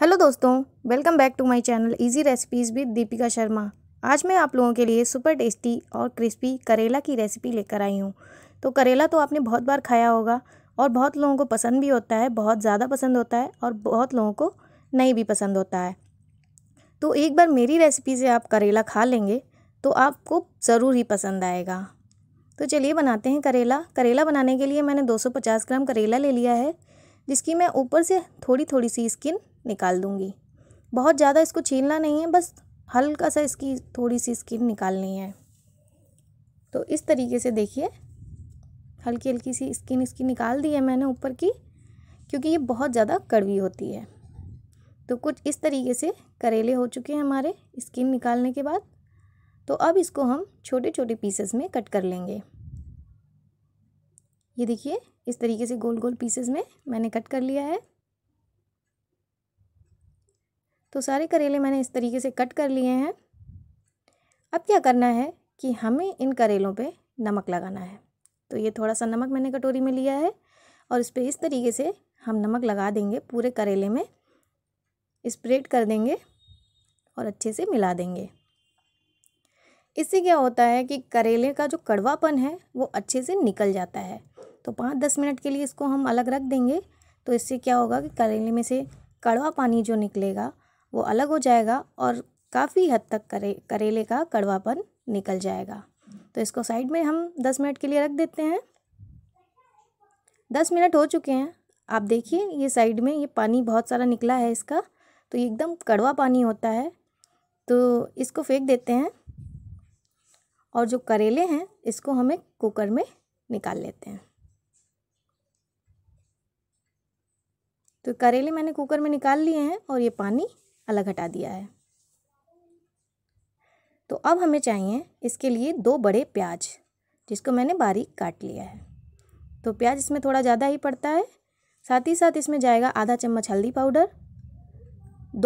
hello दोस्तों welcome back to my channel easy recipes with Deepika Sharma आज मैं आप लोगों के लिए सुपर टेस्टी और क्रिस्पी करेला की रेसिपी लेकर आई हूँ तो करेला तो आपने बहुत बार खाया होगा और बहुत लोगों को पसंद भी होता है बहुत ज़्यादा पसंद होता है और बहुत लोगों को नहीं भी पसंद होता है तो एक बार मेरी रेसिपी से आप करेला खा लेंगे तो आपको ज़रूर ही पसंद आएगा तो चलिए बनाते हैं करेला करेला बनाने के लिए मैंने 250 ग्राम करेला ले लिया है जिसकी मैं ऊपर से थोड़ी थोड़ी सी स्किन निकाल दूँगी बहुत ज़्यादा इसको छीलना नहीं है बस हल्का सा इसकी थोड़ी सी स्किन निकालनी है तो इस तरीके से देखिए हल्की हल्की सी स्किन इसकी निकाल दी है मैंने ऊपर की क्योंकि ये बहुत ज़्यादा कड़वी होती है तो कुछ इस तरीके से करेले हो चुके हैं हमारे स्किन निकालने के बाद तो अब इसको हम छोटे छोटे पीसेस में कट कर लेंगे ये देखिए इस तरीके से गोल गोल पीसेस में मैंने कट कर लिया है तो सारे करेले मैंने इस तरीके से कट कर लिए हैं अब क्या करना है कि हमें इन करेलों पे नमक लगाना है तो ये थोड़ा सा नमक मैंने कटोरी में लिया है और इस पर इस तरीके से हम नमक लगा देंगे पूरे करेले में स्प्रेड कर देंगे और अच्छे से मिला देंगे इससे क्या होता है कि करेले का जो कड़वापन है वो अच्छे से निकल जाता है तो पाँच दस मिनट के लिए इसको हम अलग रख देंगे तो इससे क्या होगा कि करेले में से कड़वा पानी जो निकलेगा वो अलग हो जाएगा और काफ़ी हद तक करे करेले का कड़वापन निकल जाएगा तो इसको साइड में हम दस मिनट के लिए रख देते हैं दस मिनट हो चुके हैं आप देखिए ये साइड में ये पानी बहुत सारा निकला है इसका तो ये एकदम कड़वा पानी होता है तो इसको फेंक देते हैं और जो करेले हैं इसको हमें कुकर में निकाल लेते हैं तो करेले मैंने कुकर में निकाल लिए हैं और ये पानी अलग हटा दिया है तो अब हमें चाहिए इसके लिए दो बड़े प्याज जिसको मैंने बारीक काट लिया है तो प्याज इसमें थोड़ा ज़्यादा ही पड़ता है साथ ही साथ इसमें जाएगा आधा चम्मच हल्दी पाउडर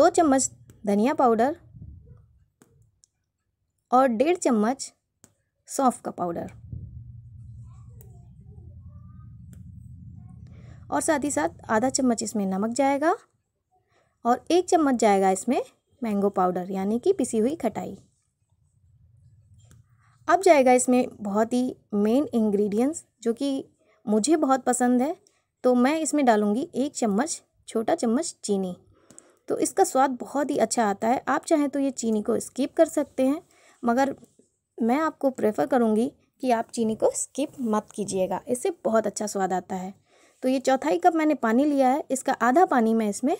दो चम्मच धनिया पाउडर और डेढ़ चम्मच सौंफ का पाउडर और साथ ही साथ आधा चम्मच इसमें नमक जाएगा और एक चम्मच जाएगा इसमें मैंगो पाउडर यानी कि पिसी हुई खटाई अब जाएगा इसमें बहुत ही मेन इंग्रेडिएंट्स जो कि मुझे बहुत पसंद है तो मैं इसमें डालूँगी एक चम्मच छोटा चम्मच चीनी तो इसका स्वाद बहुत ही अच्छा आता है आप चाहें तो ये चीनी को स्किप कर सकते हैं मगर मैं आपको प्रेफर करूँगी कि आप चीनी को स्किप मत कीजिएगा इससे बहुत अच्छा स्वाद आता है तो ये चौथाई कप मैंने पानी लिया है इसका आधा पानी मैं इसमें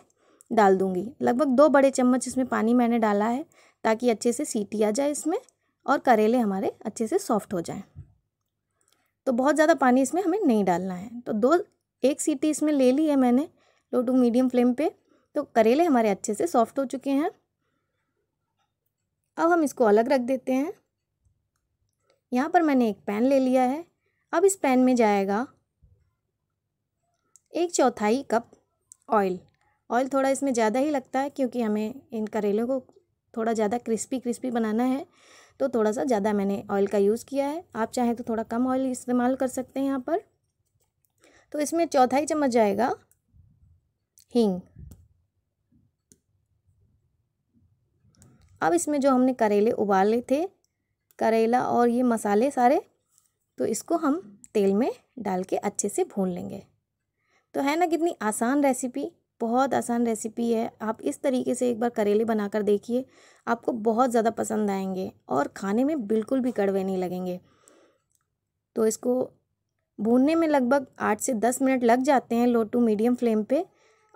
डाल दूँगी लगभग दो बड़े चम्मच इसमें पानी मैंने डाला है ताकि अच्छे से सीटी आ जाए इसमें और करेले हमारे अच्छे से सॉफ्ट हो जाएं तो बहुत ज़्यादा पानी इसमें हमें नहीं डालना है तो दो एक सीटी इसमें ले ली है मैंने लो टू मीडियम फ्लेम पे तो करेले हमारे अच्छे से सॉफ्ट हो चुके हैं अब हम इसको अलग रख देते हैं यहाँ पर मैंने एक पैन ले लिया है अब इस पैन में जाएगा एक चौथाई कप ऑयल ऑयल थोड़ा इसमें ज़्यादा ही लगता है क्योंकि हमें इन करेलों को थोड़ा ज़्यादा क्रिस्पी क्रिस्पी बनाना है तो थोड़ा सा ज़्यादा मैंने ऑयल का यूज़ किया है आप चाहें तो थोड़ा कम ऑयल इस्तेमाल कर सकते हैं यहाँ पर तो इसमें चौथाई चम्मच जाएगा हींग अब इसमें जो हमने करेले उबाले थे करेला और ये मसाले सारे तो इसको हम तेल में डाल के अच्छे से भून लेंगे तो है ना कितनी आसान रेसिपी बहुत आसान रेसिपी है आप इस तरीके से एक बार करेले बनाकर देखिए आपको बहुत ज़्यादा पसंद आएंगे और खाने में बिल्कुल भी कड़वे नहीं लगेंगे तो इसको भूनने में लगभग आठ से दस मिनट लग जाते हैं लो टू मीडियम फ्लेम पे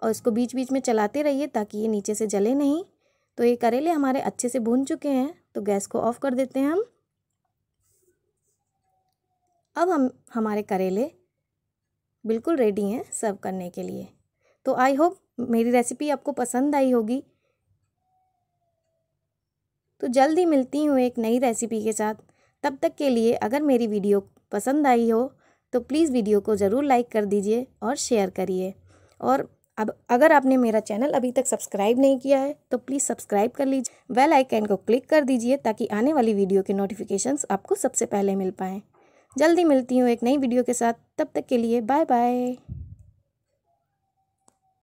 और इसको बीच बीच में चलाते रहिए ताकि ये नीचे से जले नहीं तो ये करेले हमारे अच्छे से भून चुके हैं तो गैस को ऑफ़ कर देते हैं हम अब हम हमारे करेले बिल्कुल रेडी हैं सर्व करने के लिए तो आई होप मेरी रेसिपी आपको पसंद आई होगी तो जल्दी मिलती हूँ एक नई रेसिपी के साथ तब तक के लिए अगर मेरी वीडियो पसंद आई हो तो प्लीज़ वीडियो को ज़रूर लाइक कर दीजिए और शेयर करिए और अब अगर आपने मेरा चैनल अभी तक सब्सक्राइब नहीं किया है तो प्लीज़ सब्सक्राइब कर लीजिए बेल आइकन को क्लिक कर दीजिए ताकि आने वाली वीडियो के नोटिफिकेशंस आपको सबसे पहले मिल पाएँ जल्दी मिलती हूँ एक नई वीडियो के साथ तब तक के लिए बाय बाय